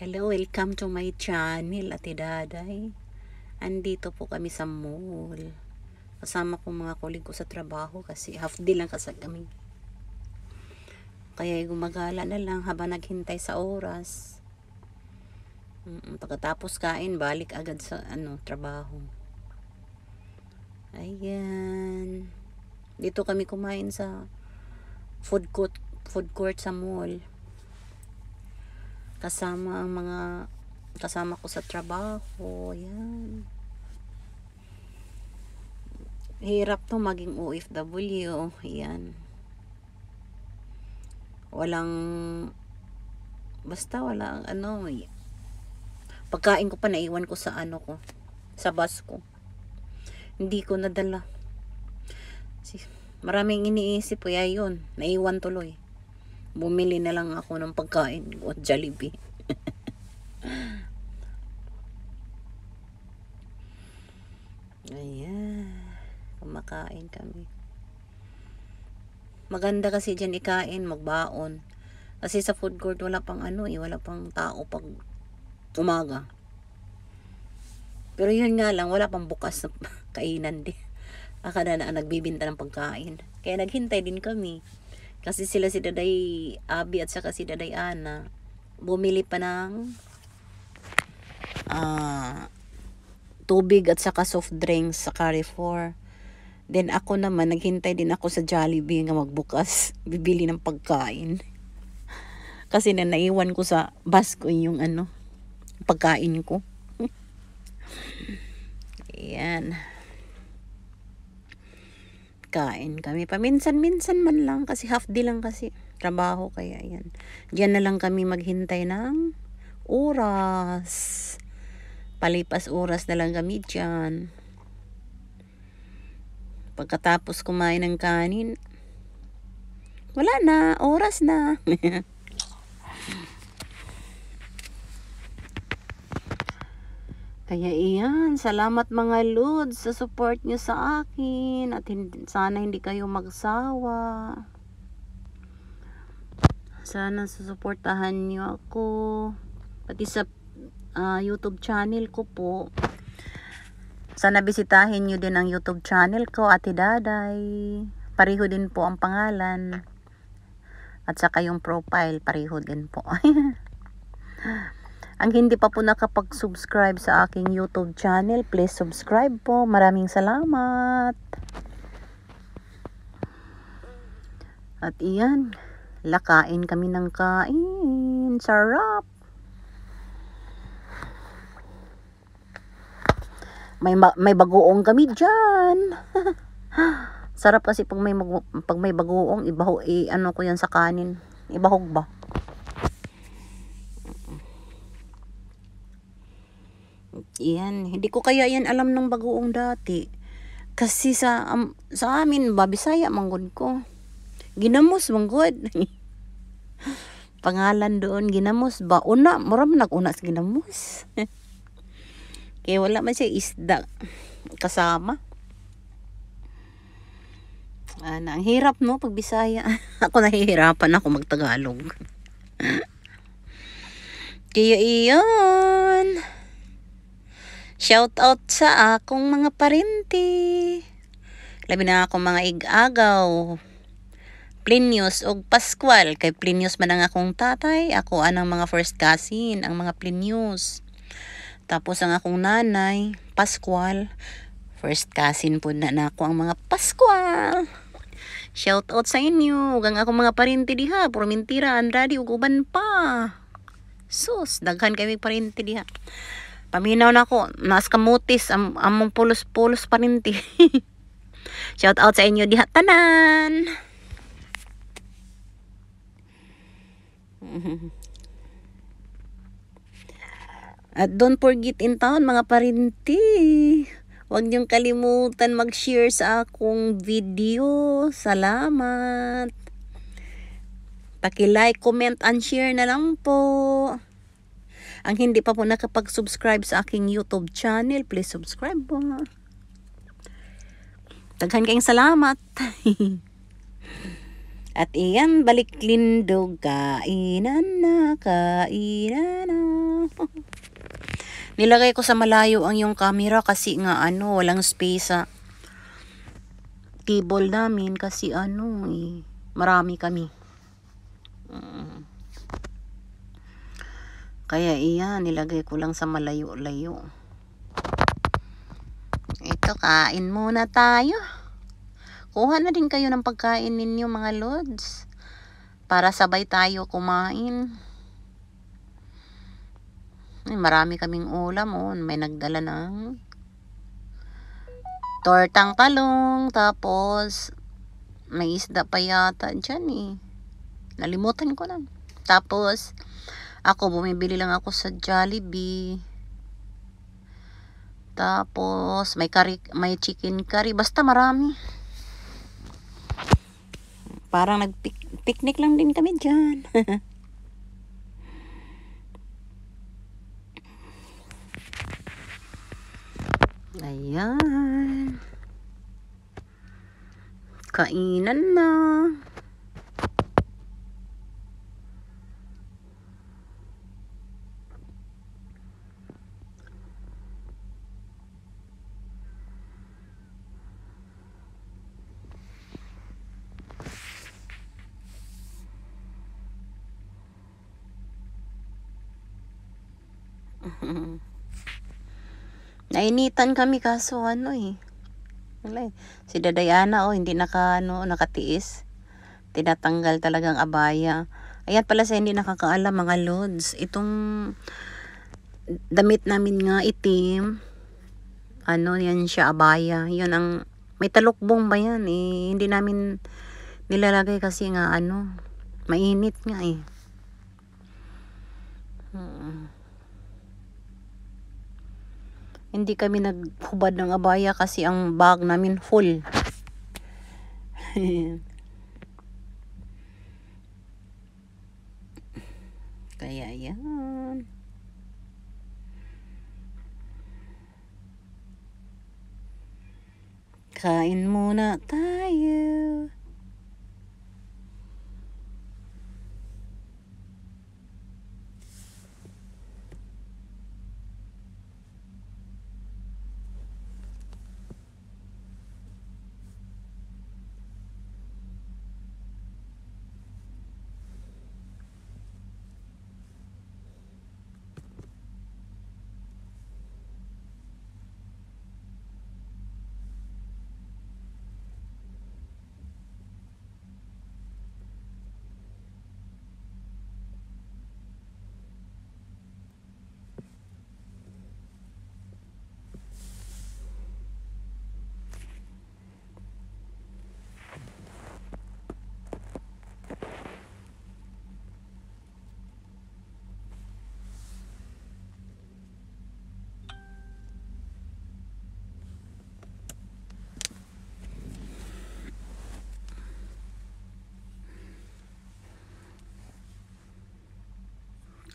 Hello, welcome to my channel, Ate Daday. Andito po kami sa mall. Kasama ko mga kulig ko sa trabaho kasi half day lang kasi kami. Kaya gumagala na lang habang naghintay sa oras. Pagkatapos kain, balik agad sa ano trabaho. Ayan. Dito kami kumain sa food court, food court sa mall kasama ang mga kasama ko sa trabaho yan hirap to maging OFW yan walang basta wala ano pagkain ko pa naiwan ko sa ano ko sa bus ko hindi ko nadala maraming iniisip kaya yun naiwan tuloy Bumili na lang ako ng pagkain ko at Jollibee. Ayan. Kumakain kami. Maganda kasi dyan ikain, magbaon. Kasi sa food court wala pang ano eh, wala pang tao pag umaga. Pero yun nga lang, wala pang bukas na kainan din. Akala na nagbibinta ng pagkain. Kaya naghintay din kami. Kasi sila si Daday Abi at saka si Daday Ana bumili pa ng uh, tubig at saka soft drinks sa Carrefour. Then ako naman, naghintay din ako sa Jollibee nga magbukas. Bibili ng pagkain. Kasi na naiwan ko sa bus ko yung ano, pagkain ko. yan kain kami. Paminsan-minsan man lang kasi half day lang kasi trabaho kaya yan. Diyan na lang kami maghintay ng oras. Palipas oras na lang kami diyan. Pagkatapos kumain ng kanin, wala na, oras na. Kaya iyan, salamat mga Lord sa support nyo sa akin at hindi, sana hindi kayo magsawa. Sana susuportahan nyo ako. Pati sa uh, YouTube channel ko po. Sana bisitahin nyo din ang YouTube channel ko, Ate Daday. Pareho din po ang pangalan. At saka yung profile, pareho din po. Ang hindi pa po nakapag-subscribe sa aking YouTube channel, please subscribe po. Maraming salamat. At iyan, lakain kami ng kain. Sarap! May, may bagoong kami dyan. Sarap kasi pag may, pag may bagoong, ibaho, i, ano ko yan sa kanin. Ibahog ba? Yan, hindi ko kaya yan alam ng bagoong dati. Kasi sa um, sa amin babisaya manggod ko. Ginamos manggod. Pangalan doon ginamos ba una mura muram naguna sa ginamos. Kaya wala man siya isda kasama. Ana, ang hirap no pag Bisaya. ako nahihirapan ako magtagalog. Kaya iyon. Shout out sa akong mga parente. Labi na akong mga igagaw. Plinius og Pascual. Kay Plinius man ang akong tatay. Ako anang mga first cousin, ang mga Plinius. Tapos ang akong nanay, Pascual. First cousin po na, na ako ang mga Pascual. Shout out sa inyo. Ug ang akong mga parente diha, puro mentira, Andrade uguban pa. Sus, daghan kami parente diha. Paminaw na ako. mas kamutis. Am among pulos-pulos pa rin ti. Shout out sa inyo diha tanan. At don't forget in town mga parinti. Huwag niyong kalimutan mag-share sa akong video. Salamat. Paki-like, comment, and share na lang po. Ang hindi pa po nakapag-subscribe sa aking YouTube channel, please subscribe po. Daghan kayong salamat. At iyan, balik lindog, kainan na, kainan na. Nilagay ko sa malayo ang yung camera kasi nga ano, walang space sa table namin kasi ano eh, marami kami. Mm. Kaya iya, nilagay ko lang sa malayo-layo. Ito, kain muna tayo. Kuha na din kayo ng pagkain ninyo mga lods. Para sabay tayo kumain. Ay, marami kaming ulam. Oh. May nagdala ng tortang talong. Tapos, may isda pa yata dyan eh. Nalimutan ko na. Tapos, ako, bumibili lang ako sa Jollibee. Tapos, may, curry, may chicken curry. Basta marami. Parang nag-picnic lang din kami dyan. Ayan. Kainan na. Mm-hmm. Nainitan kami kaso ano eh. Wala eh. Si Dadayana oh, hindi naka, ano, nakatiis. Tinatanggal talagang abaya. Ayan pala sa hindi nakakaalam mga lods. Itong damit namin nga itim. Ano yan siya abaya. Yun ang may talukbong ba yan eh. Hindi namin nilalagay kasi nga ano mainit nga eh. Hmm. Hindi kami naghubad ng abaya kasi ang bag namin full. Kaya yan. Kain muna tayo.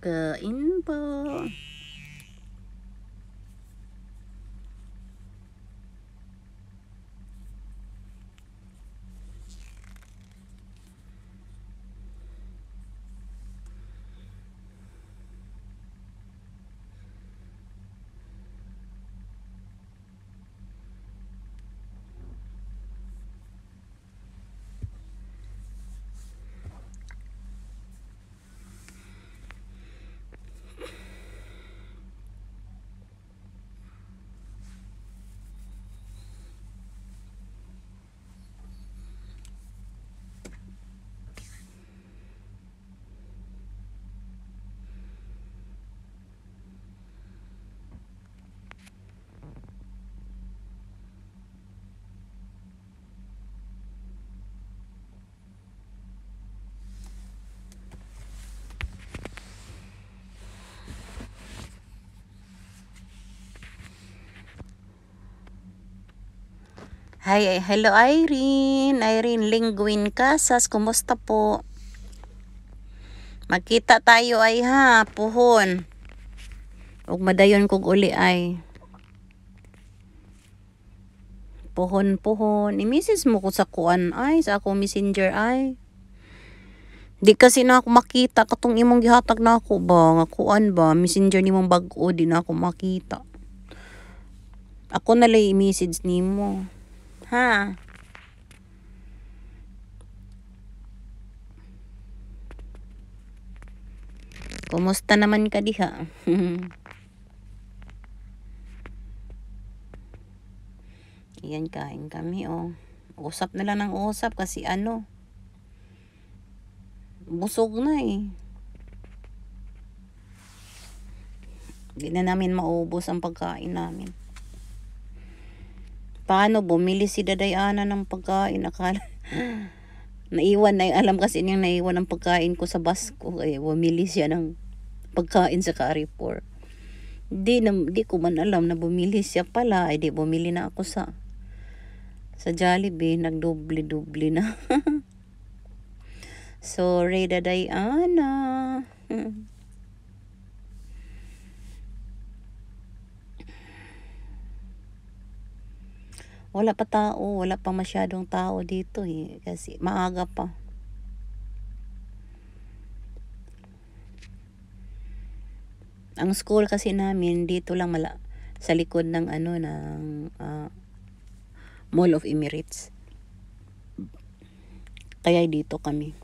的音波。Hi, eh, hello Irene. Irene Linguin Casas, kumusta po? Magkita tayo ay ha, puhon. Ug madayon kog uli ay. Puhon, puhon. Eh, i-message mo ko sa kuan ay, sa ako messenger ay. Di kasi na ako makita katong imong gihatag na ako ba, nga kuan ba, messenger nimong bag-o di na ako makita. Ako na lay message nimo huh? Kumusta naman ka diha? Yan, kain kami, oh. Usap na lang ng usap kasi ano, busog na eh. Hindi na namin maubos ang pagkain namin. Paano bumili si Daday Ana ng pagkain? Akala, naiwan na, alam kasi niyang naiwan ang pagkain ko sa bus ko. Kaya eh, bumili siya ng pagkain sa Carrefour. Di, na, di ko man alam na bumili siya pala. Ay eh, di, bumili na ako sa sa Jollibee. Nagdoble-doble na. Sorry, Daday Ana. Wala pa tao, wala pa masyadong tao dito eh, kasi maaga pa. Ang school kasi namin dito lang mala sa likod ng ano ng uh, Mall of Emirates. Kaya dito kami.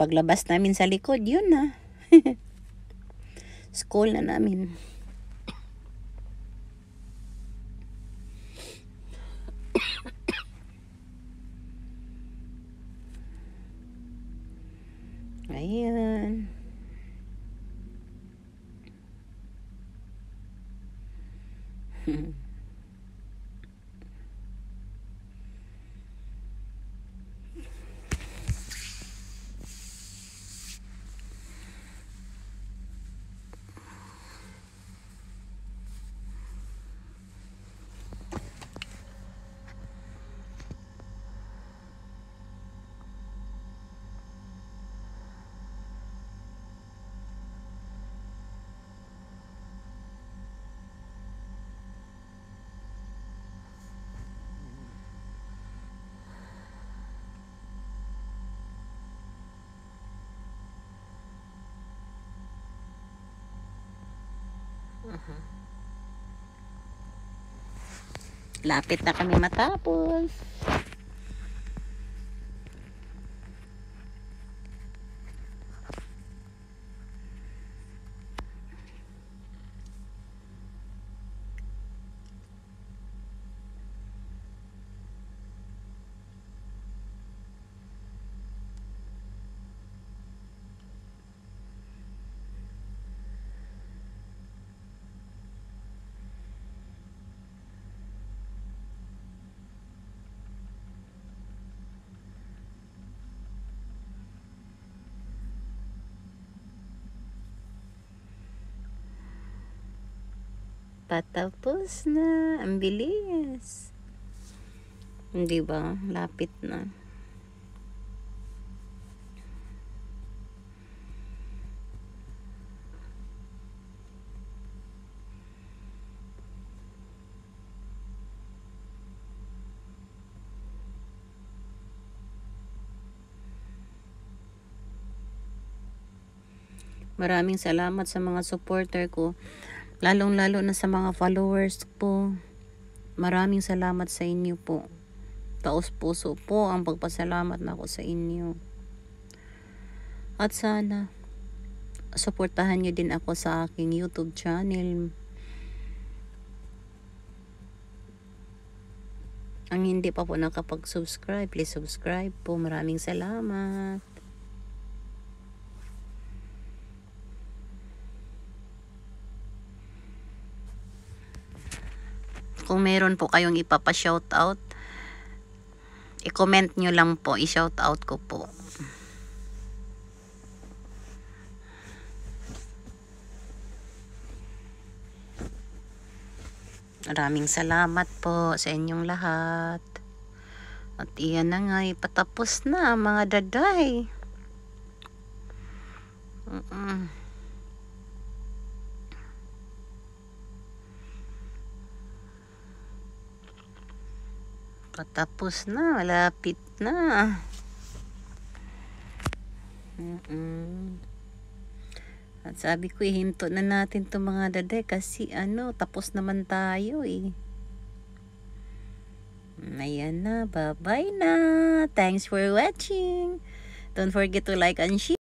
Paglabas namin sa likod, yun na. school na namin. Ayan. Hmm. Lapit na kami matapos. Patapos na. Ang bilis. Hindi ba? Lapit na. Maraming salamat sa mga supporter ko. Lalong-lalo na sa mga followers po. Maraming salamat sa inyo po. Taos puso po ang pagpasalamat na ako sa inyo. At sana, suportahan nyo din ako sa aking YouTube channel. Ang hindi pa po nakapag-subscribe, please subscribe po. Maraming salamat. Kung meron po kayong ipapa-shoutout, i-comment nyo lang po, i-shoutout ko po. Maraming salamat po sa inyong lahat. At iyan na nga, ipatapos na mga daday. Mm-mm. Patapos na, malapit na. Mm -mm. At sabi ko, ihinto eh, na natin to mga dade kasi ano, tapos naman tayo eh. Mm, ayan na, bye-bye na. Thanks for watching. Don't forget to like and share.